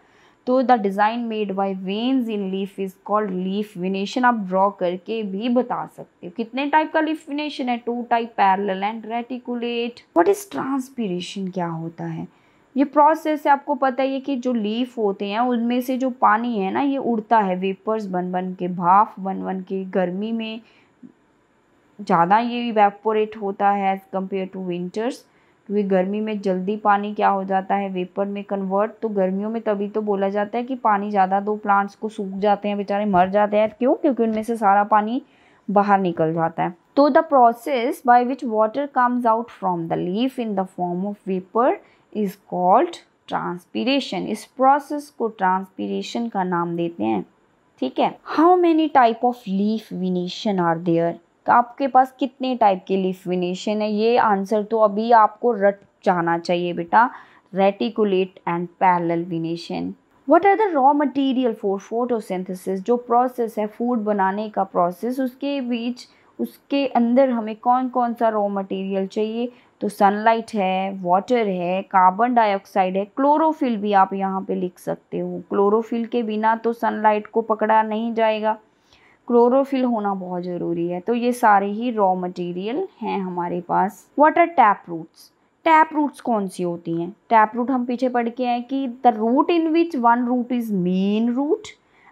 तो the design made by veins in leaf is called leaf venation आप ड्रॉ करके भी बता सकते हो कितने टाइप का लीफ विनेशन है two type parallel and reticulate what is transpiration क्या होता है ये प्रोसेस है आपको पता ही है कि जो लीफ होते हैं उनमें से जो पानी है ना ये उड़ता है वेपर्स बन बन के भाफ बन बन के गर्मी में ज़्यादा ये वेपोरेट होता है एज़ कम्पेयर टू विंटर्स क्योंकि गर्मी में जल्दी पानी क्या हो जाता है वेपर में कन्वर्ट तो गर्मियों में तभी तो बोला जाता है कि पानी ज़्यादा दो प्लांट्स को सूख जाते हैं बेचारे मर जाते हैं क्यों क्योंकि उनमें से सारा पानी बाहर निकल जाता है तो the process by which water comes out from the leaf in the form of vapour is called transpiration इस प्रोसेस को ट्रांसपीरेशन का नाम देते हैं ठीक है how many type of leaf venation are there तो आपके पास कितने टाइप के लीफ विनेशन है ये आंसर तो अभी आपको रट जाना चाहिए बेटा reticulate and parallel venation what are the raw material for photosynthesis जो प्रोसेस है फूड बनाने का प्रोसेस उसके बीच उसके अंदर हमें कौन कौन सा रॉ मटेरियल चाहिए तो सनलाइट है वाटर है कार्बन डाइऑक्साइड है क्लोरोफिल भी आप यहाँ पे लिख सकते हो क्लोरोफिल के बिना तो सनलाइट को पकड़ा नहीं जाएगा क्लोरोफिल होना बहुत ज़रूरी है तो ये सारे ही रॉ मटेरियल हैं हमारे पास water tap roots tap roots कौन सी होती हैं टैप रूट हम पीछे पढ़ के आए कि the root in which one root is main root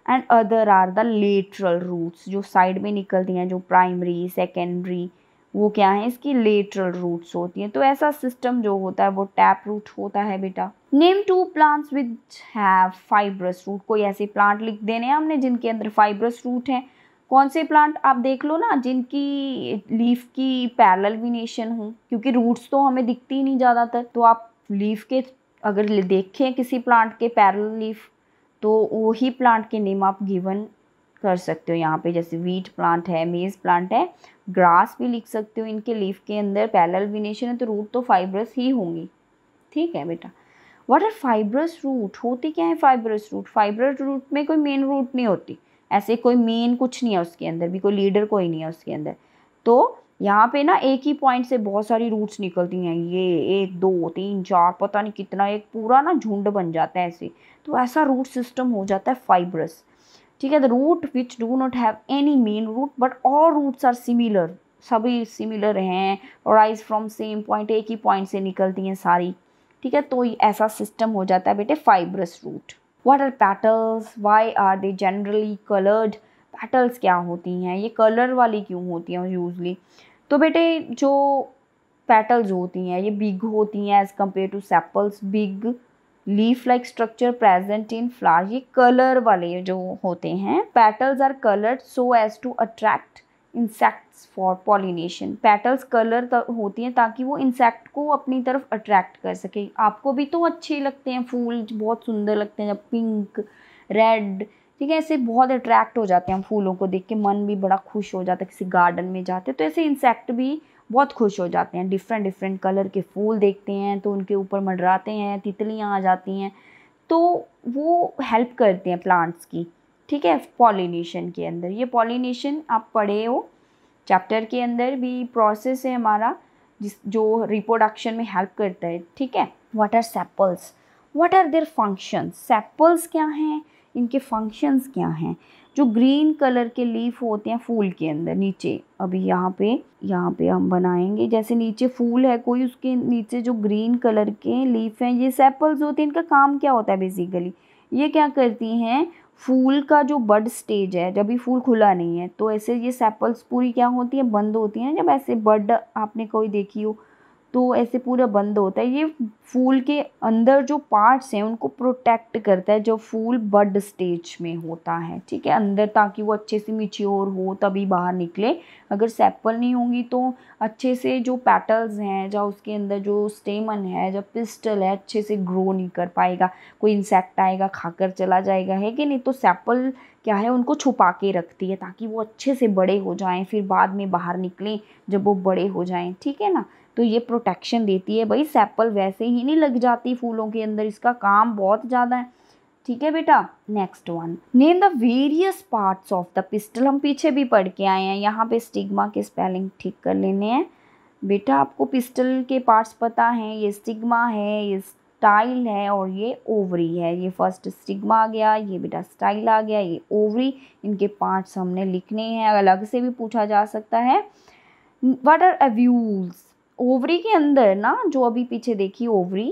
and other are the lateral roots जो साइड में निकलती हैं जो प्राइमरी सेकेंडरी वो क्या है इसकी लेटरल रूट्स होती हैं तो ऐसा सिस्टम जो होता है वो टैप रूट होता है बेटा name two plants with have fibrous root कोई ऐसे प्लांट लिख देने हैं हमने जिनके अंदर फाइब्रस रूट हैं कौन से प्लांट आप देख लो ना जिनकी लीफ की पैरल विनेशन हो क्योंकि रूट्स तो हमें दिखती ही नहीं ज़्यादातर तो आप लीफ के अगर देखें किसी प्लांट के पैरल लीफ तो वही प्लांट के नेम आप गिवन कर सकते हो यहाँ पे जैसे वीट प्लांट है मेज़ प्लांट है ग्रास भी लिख सकते हो इनके लीफ के अंदर पैलल्बिनेशन है तो रूट तो फाइब्रस ही होंगी ठीक है बेटा वट आर फाइब्रस रूट होती क्या है फाइब्रस रूट फाइब्रस रूट में कोई मेन रूट नहीं होती ऐसे कोई मेन कुछ नहीं है उसके अंदर भी कोई लीडर कोई नहीं है उसके अंदर तो यहाँ पे ना एक ही पॉइंट से बहुत सारी रूट्स निकलती हैं ये एक दो तीन चार पता नहीं कितना एक पूरा ना झुंड बन जाता है ऐसे तो ऐसा रूट सिस्टम हो जाता है फाइब्रस ठीक है the root which do not have any main root but all roots are similar सभी सिमिलर हैं और आइज फ्रॉम सेम पॉइंट एक ही पॉइंट से निकलती हैं सारी ठीक है तो ऐसा सिस्टम हो जाता है बेटे fibrous root what are petals why are they generally coloured petals क्या होती हैं ये कलर वाली क्यों होती हैं यूजली तो बेटे जो पैटल्स होती हैं ये बिग होती हैं as compared to sepals big leaf like structure present in flower ये कलर वाले जो होते हैं petals are coloured so as to attract insects for pollination petals colour होती हैं ताकि वो इंसेक्ट को अपनी तरफ अट्रैक्ट कर सके आपको भी तो अच्छे लगते हैं फूल बहुत सुंदर लगते हैं जब पिंक रेड ठीक है ऐसे बहुत अट्रैक्ट हो जाते हैं हम फूलों को देख के मन भी बड़ा खुश हो जाता है किसी गार्डन में जाते तो ऐसे इंसेक्ट भी बहुत खुश हो जाते हैं डिफरेंट डिफरेंट कलर के फूल देखते हैं तो उनके ऊपर मंडराते हैं तितलियाँ आ जाती हैं तो वो हेल्प करते हैं प्लांट्स की ठीक है पॉलिनेशन के अंदर ये पॉलिनेशन आप पढ़े हो चैप्टर के अंदर भी प्रोसेस है हमारा जिस जो रिप्रोडक्शन में हेल्प करता है ठीक है what are sepals what are their function sepals क्या हैं इनके फंक्शंस क्या हैं जो ग्रीन कलर के लीफ होते हैं फूल के अंदर नीचे अभी यहाँ पे यहाँ पे हम बनाएंगे जैसे नीचे फूल है कोई उसके नीचे जो ग्रीन कलर के लीफ हैं ये सेपल्स होते हैं इनका काम क्या होता है बेसिकली ये क्या करती हैं फूल का जो बड स्टेज है जब भी फूल खुला नहीं है तो ऐसे ये सेपल्स पूरी क्या होती हैं बंद होती हैं जब ऐसे बड आपने कोई देखी हो तो ऐसे पूरा बंद होता है ये फूल के अंदर जो पार्ट्स हैं उनको प्रोटेक्ट करता है जो फूल बड स्टेज में होता है ठीक है अंदर ताकि वो अच्छे से मिच्योर हो तभी बाहर निकले अगर सेप्पल नहीं होंगी तो अच्छे से जो पैटल्स हैं या उसके अंदर जो स्टेमन है जो पिस्टल है अच्छे से ग्रो नहीं कर पाएगा कोई इंसेक्ट आएगा खाकर चला जाएगा है कि नहीं तो सेप्पल क्या है उनको छुपा के रखती है ताकि वो अच्छे से बड़े हो जाएँ फिर बाद में बाहर निकलें जब वो बड़े हो जाएँ ठीक है ना तो ये प्रोटेक्शन देती है भाई सैपल वैसे ही नहीं लग जाती फूलों के अंदर इसका काम बहुत ज़्यादा है ठीक है बेटा next one name the various parts of the pistil हम पीछे भी पढ़ के आए हैं यहाँ पे स्टिग्मा के स्पेलिंग ठीक कर लेने हैं बेटा आपको पिस्टल के पार्ट्स पता हैं ये स्टिग्मा है ये स्टाइल है और ये ओवरी है ये फर्स्ट स्टिग्मा आ गया ये बेटा स्टाइल आ गया ये ओवरी इनके पार्ट्स हमने लिखने हैं अलग से भी पूछा जा सकता है वाट आर एव्यूल्स ओवरी के अंदर ना जो अभी पीछे देखी ओवरी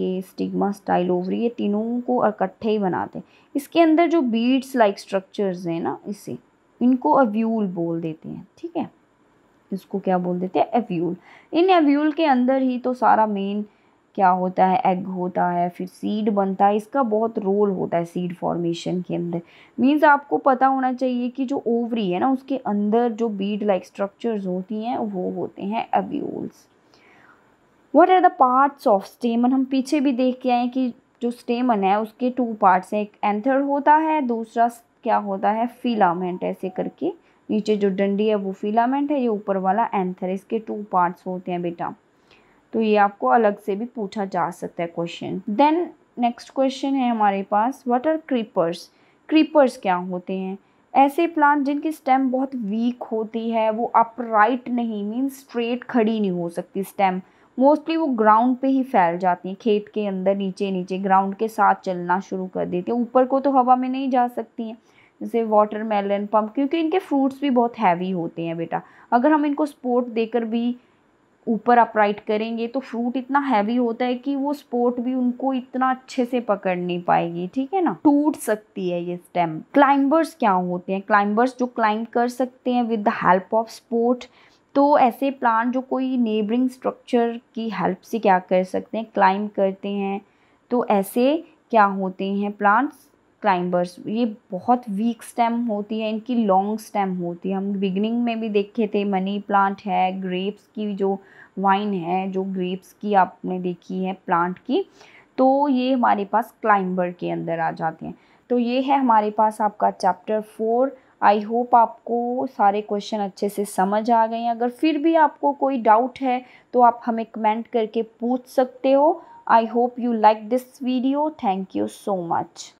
ये स्टिग्मा स्टाइल ओवरी ये तीनों को इकट्ठे ही बनाते हैं इसके अंदर जो बीड्स लाइक स्ट्रक्चर्स हैं ना इसे इनको अव्यूल बोल देते हैं ठीक है इसको क्या बोल देते हैं एव्यूल इन एव्यूल के अंदर ही तो सारा मेन क्या होता है एग होता है फिर सीड बनता है इसका बहुत रोल होता है सीड फॉर्मेशन के अंदर मीन्स आपको पता होना चाहिए कि जो ओवरी है ना उसके अंदर जो बीड लाइक स्ट्रक्चर्स होती हैं वो होते हैं ovules what are the parts of stamen हम पीछे भी देख के आए कि जो स्टेमन है उसके टू पार्ट्स हैं एक एंथर होता है दूसरा क्या होता है फिलामेंट ऐसे करके नीचे जो डंडी है वो फिलामेंट है ये ऊपर वाला एंथर इसके टू पार्ट्स होते हैं बेटा तो ये आपको अलग से भी पूछा जा सकता है क्वेश्चन देन नेक्स्ट क्वेश्चन है हमारे पास व्हाट आर क्रीपर्स क्रीपर्स क्या होते हैं ऐसे प्लांट जिनकी स्टेम बहुत वीक होती है वो अपराइट नहीं मीन स्ट्रेट खड़ी नहीं हो सकती स्टेम मोस्टली वो ग्राउंड पे ही फैल जाती हैं खेत के अंदर नीचे नीचे ग्राउंड के साथ चलना शुरू कर देती हैं ऊपर को तो हवा में नहीं जा सकती हैं जैसे वाटर मेलन पम्प क्योंकि इनके फ्रूट्स भी बहुत हैवी होते हैं बेटा अगर हम इनको स्पोर्ट देकर भी ऊपर अपराइट करेंगे तो फ्रूट इतना हैवी होता है कि वो स्पोर्ट भी उनको इतना अच्छे से पकड़ नहीं पाएगी ठीक है ना टूट सकती है ये स्टेम क्लाइंबर्स क्या होते हैं क्लाइंबर्स जो क्लाइंब कर सकते हैं with the help of support तो ऐसे प्लांट जो कोई नेबरिंग स्ट्रक्चर की हेल्प से क्या कर सकते हैं क्लाइंब करते हैं तो ऐसे क्या होते हैं प्लांट्स क्लाइंबर्स ये बहुत वीक स्टेम होती है इनकी लॉन्ग स्टेम होती है हम बिगनिंग में भी देखे थे मनी प्लांट है ग्रेप्स की जो वाइन है जो ग्रेप्स की आपने देखी है प्लांट की तो ये हमारे पास क्लाइंबर के अंदर आ जाते हैं तो ये है हमारे पास आपका चैप्टर फोर आई होप आपको सारे क्वेश्चन अच्छे से समझ आ गए हैं अगर फिर भी आपको कोई डाउट है तो आप हमें कमेंट करके पूछ सकते हो I hope you like this video thank you so much